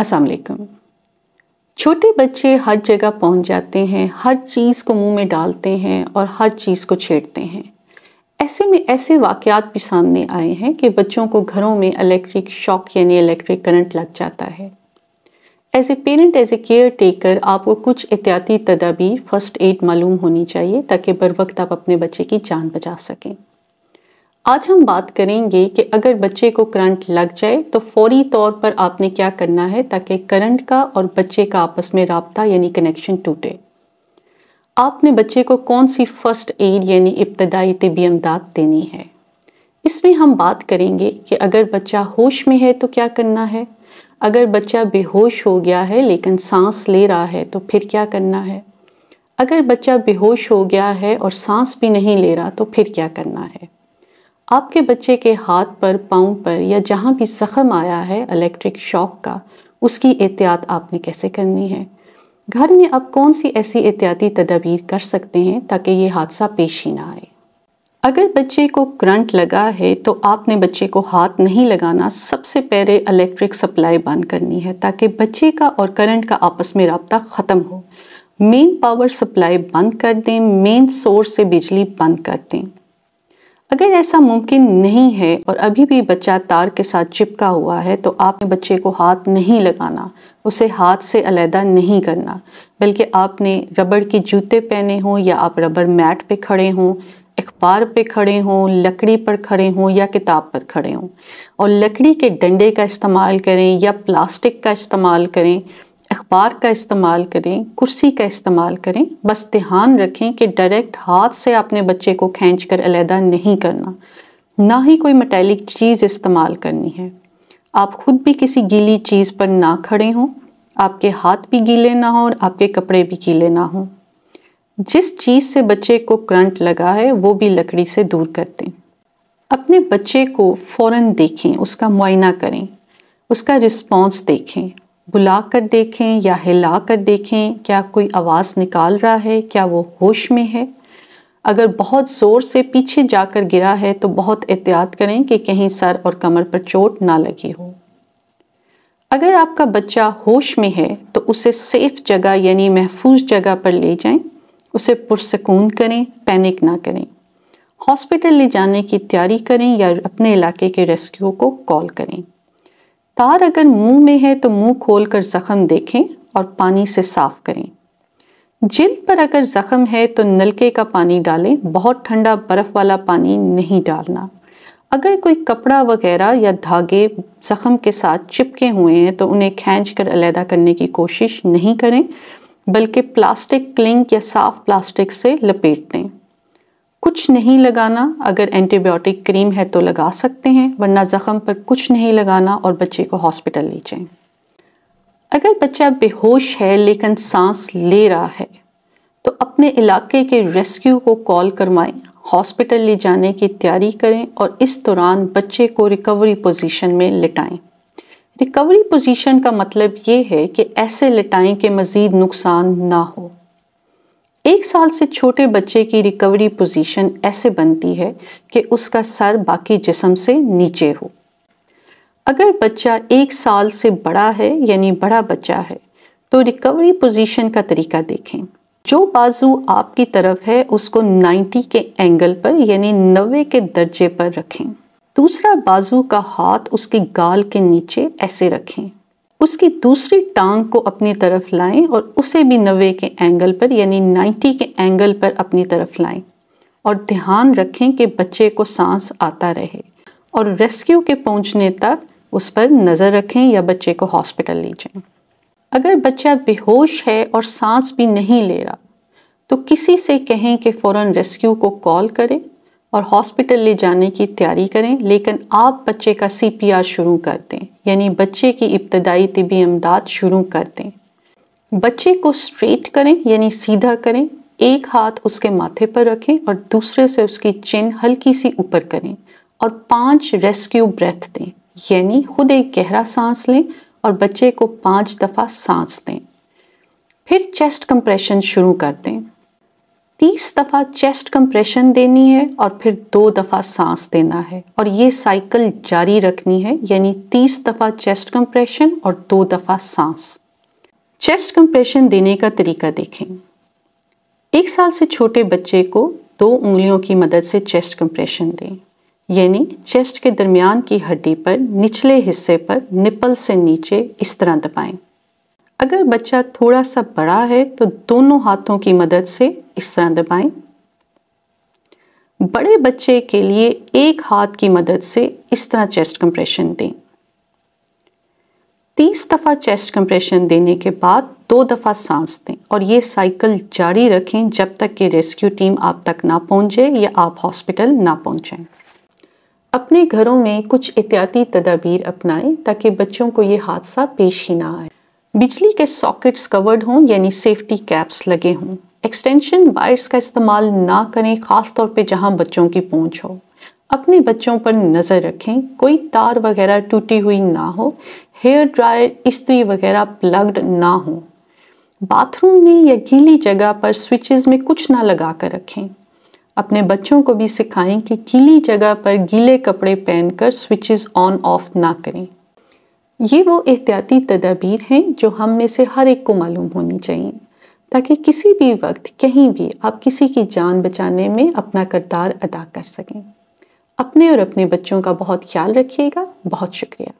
अस्सलाम वालेकुम छोटे बच्चे हर जगह पहुंच जाते हैं हर चीज़ को मुंह में डालते हैं और हर चीज़ को छेड़ते हैं ऐसे में ऐसे वाक़ात भी सामने आए हैं कि बच्चों को घरों में इलेक्ट्रिक शॉक यानी इलेक्ट्रिक करंट लग जाता है as a parent as a caretaker आपको कुछ एहतियाती तदाबीर फ़र्स्ट एड मालूम होनी चाहिए ताकि बर वक्त आप अपने बच्चे की जान बचा सकें आज हम बात करेंगे कि अगर बच्चे को करंट लग जाए तो फौरी तौर पर आपने क्या करना है ताकि करंट का और बच्चे का आपस में रबता यानी कनेक्शन टूटे आपने बच्चे को कौन सी फ़र्स्ट एड यानी इब्तदाई तबी अमदाद देनी है इसमें हम बात करेंगे कि अगर बच्चा होश में है तो क्या करना है अगर बच्चा बेहोश हो गया है लेकिन सांस ले रहा है तो फिर क्या करना है अगर बच्चा बेहोश हो गया है और सांस भी नहीं ले रहा तो फिर क्या करना है आपके बच्चे के हाथ पर पाँव पर या जहाँ भी जख्म आया है इलेक्ट्रिक शॉक का उसकी एहतियात आपने कैसे करनी है घर में आप कौन सी ऐसी एहतियाती तदाबीर कर सकते हैं ताकि ये हादसा पेश ही ना आए अगर बच्चे को करंट लगा है तो आपने बच्चे को हाथ नहीं लगाना सबसे पहले इलेक्ट्रिक सप्लाई बंद करनी है ताकि बच्चे का और करंट का आपस में रबता ख़त्म हो मेन पावर सप्लाई बंद कर दें मेन सोर्स से बिजली बंद कर दें अगर ऐसा मुमकिन नहीं है और अभी भी बच्चा तार के साथ चिपका हुआ है तो आपने बच्चे को हाथ नहीं लगाना उसे हाथ से अलहदा नहीं करना बल्कि आपने रबड़ के जूते पहने हों या आप रबड़ मैट पे खड़े हों अखबार पे खड़े हों लकड़ी पर खड़े हों या किताब पर खड़े हों और लकड़ी के डंडे का इस्तेमाल करें या प्लास्टिक का इस्तेमाल करें अखबार का इस्तेमाल करें कुर्सी का इस्तेमाल करें बस ध्यान रखें कि डायरेक्ट हाथ से अपने बच्चे को खींच कर अलहदा नहीं करना ना ही कोई मटैलिक चीज़ इस्तेमाल करनी है आप खुद भी किसी गीली चीज़ पर ना खड़े हों आपके हाथ भी गीले ना हों और आपके कपड़े भी गीले ना हों जिस चीज़ से बच्चे को करंट लगा है वो भी लकड़ी से दूर कर दें अपने बच्चे को फ़ौर देखें उसका मुआयना करें उसका रिस्पॉन्स देखें बुला कर देखें या हिला कर देखें क्या कोई आवाज़ निकाल रहा है क्या वो होश में है अगर बहुत ज़ोर से पीछे जाकर गिरा है तो बहुत एहतियात करें कि कहीं सर और कमर पर चोट ना लगी हो अगर आपका बच्चा होश में है तो उसे सेफ़ जगह यानी महफूज जगह पर ले जाएं उसे पुरसकून करें पैनिक ना करें हॉस्पिटल ले जाने की तैयारी करें या अपने इलाके के रेस्क्यू को कॉल करें तार अगर मुंह में है तो मुंह खोलकर जख्म देखें और पानी से साफ करें जिल पर अगर जख्म है तो नलके का पानी डालें बहुत ठंडा बर्फ़ वाला पानी नहीं डालना अगर कोई कपड़ा वगैरह या धागे जख्म के साथ चिपके हुए हैं तो उन्हें खींच कर अलहदा करने की कोशिश नहीं करें बल्कि प्लास्टिक क्लिंग या साफ़ प्लास्टिक से लपेट दें कुछ नहीं लगाना अगर एंटीबायोटिक क्रीम है तो लगा सकते हैं वरना ज़ख़म पर कुछ नहीं लगाना और बच्चे को हॉस्पिटल ले जाएं। अगर बच्चा बेहोश है लेकिन सांस ले रहा है तो अपने इलाके के रेस्क्यू को कॉल करवाएं हॉस्पिटल ले जाने की तैयारी करें और इस दौरान बच्चे को रिकवरी पोजीशन में लिटाएं। रिकवरी पोजीशन का मतलब ये है कि ऐसे लिटाएं कि मज़ीद नुकसान ना हो एक साल से छोटे बच्चे की रिकवरी पोजीशन ऐसे बनती है कि उसका सर बाकी जिसम से नीचे हो अगर बच्चा एक साल से बड़ा है यानी बड़ा बच्चा है तो रिकवरी पोजीशन का तरीका देखें जो बाजू आपकी तरफ है उसको 90 के एंगल पर यानी नबे के दर्जे पर रखें दूसरा बाजू का हाथ उसकी गाल के नीचे ऐसे रखें उसकी दूसरी टांग को अपनी तरफ लाएं और उसे भी नवे के एंगल पर यानी नाइन्टी के एंगल पर अपनी तरफ लाएं और ध्यान रखें कि बच्चे को सांस आता रहे और रेस्क्यू के पहुंचने तक उस पर नज़र रखें या बच्चे को हॉस्पिटल ले जाएं। अगर बच्चा बेहोश है और सांस भी नहीं ले रहा तो किसी से कहें कि फ़ौर रेस्क्यू को कॉल करें और हॉस्पिटल ले जाने की तैयारी करें लेकिन आप बच्चे का सीपीआर शुरू कर दें यानी बच्चे की इब्तदाई तबी इमदाद शुरू कर दें बच्चे को स्ट्रेट करें यानी सीधा करें एक हाथ उसके माथे पर रखें और दूसरे से उसकी चिन हल्की सी ऊपर करें और पांच रेस्क्यू ब्रेथ दें यानी खुद एक गहरा सांस लें और बच्चे को पांच दफ़ा सांस दें फिर चेस्ट कंप्रेशन शुरू कर दें तीस दफ़ा चेस्ट कंप्रेशन देनी है और फिर दो दफ़ा सांस देना है और ये साइकिल जारी रखनी है यानी तीस दफ़ा चेस्ट कंप्रेशन और दो दफ़ा सांस चेस्ट कंप्रेशन देने का तरीका देखें एक साल से छोटे बच्चे को दो उंगलियों की मदद से चेस्ट कंप्रेशन दें यानी चेस्ट के दरमियान की हड्डी पर निचले हिस्से पर निपल से नीचे इस तरह दबाएं। अगर बच्चा थोड़ा सा बड़ा है तो दोनों हाथों की मदद से तरह दबाएं बड़े बच्चे के लिए एक हाथ की मदद से इस तरह चेस्ट कंप्रेशन दें तीस दफ़ा चेस्ट कंप्रेशन देने के बाद दो दफ़ा सांस दें और ये साइकिल जारी रखें जब तक कि रेस्क्यू टीम आप तक ना पहुंचे या आप हॉस्पिटल ना पहुंचे अपने घरों में कुछ एहतियाती तदाबीर अपनाएं ताकि बच्चों को ये हादसा पेश ही ना आए बिजली के सॉकेट्स कवर्ड हों यानी सेफ्टी कैप्स लगे हों एक्सटेंशन वायर्स का इस्तेमाल ना करें ख़ास तौर पे जहां बच्चों की पहुंच हो अपने बच्चों पर नज़र रखें कोई तार वगैरह टूटी हुई ना हो हेयर ड्रायर इस्त्री वगैरह प्लग्ड ना हो बाथरूम में या गीली जगह पर स्विचेस में कुछ ना लगा कर रखें अपने बच्चों को भी सिखाएं कि गीली जगह पर गीले कपड़े पहनकर स्विचेस ऑन ऑफ ना करें ये वो एहतियाती तदाबीर हैं जो हम में से हर एक को मालूम होनी चाहिए ताकि किसी भी वक्त कहीं भी आप किसी की जान बचाने में अपना करदार अदा कर सकें अपने और अपने बच्चों का बहुत ख्याल रखिएगा बहुत शुक्रिया